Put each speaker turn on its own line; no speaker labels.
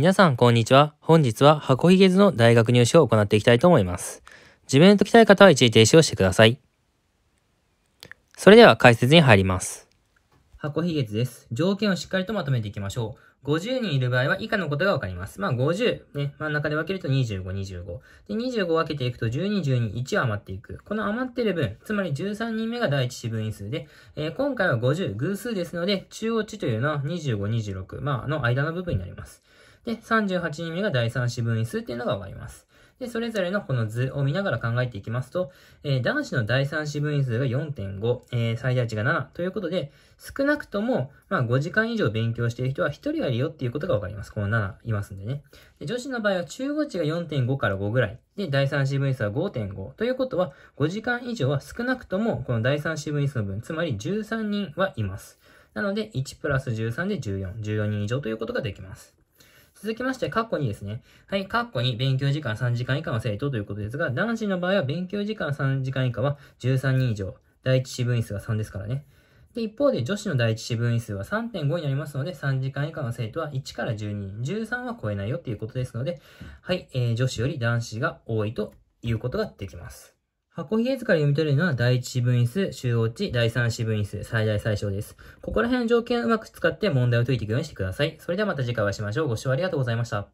皆さん、こんにちは。本日は箱ひげ図の大学入試を行っていきたいと思います。自分で解きたい方は一時停止をしてください。それでは解説に入ります。箱ひげ図です。条件をしっかりとまとめていきましょう。50人いる場合は以下のことがわかります。まあ50、ね、真ん中で分けると25、25。で、25分けていくと12、12、1は余っていく。この余ってる分、つまり13人目が第一四分位数で、えー、今回は50、偶数ですので、中央値というのは25、26、まあの間の部分になります。で、38人目が第三四分位数っていうのがわかります。で、それぞれのこの図を見ながら考えていきますと、えー、男子の第三四分位数が4.5、えー、最大値が7ということで、少なくとも、まあ、5時間以上勉強している人は1人はいるよっていうことがわかります。この7いますんでね。で女子の場合は中5値が4.5から5ぐらい。で、第三四分位数は5.5。ということは、5時間以上は少なくとも、この第三四分位数の分、つまり13人はいます。なので、1プラス13で14、14人以上ということができます。続きまして、カッコ2ですね。はい、カッコ2、勉強時間3時間以下の生徒ということですが、男子の場合は勉強時間3時間以下は13人以上。第一四分位数が3ですからね。で、一方で女子の第一四分位数は3.5になりますので、3時間以下の生徒は1から12人、13は超えないよっていうことですので、はい、えー、女子より男子が多いということができます。箱ひげ図から読み取れるのは第1四分位数、中央値、第3四分位数、最大最小です。ここら辺の条件をうまく使って問題を解いていくようにしてください。それではまた次回お会いしましょう。ご視聴ありがとうございました。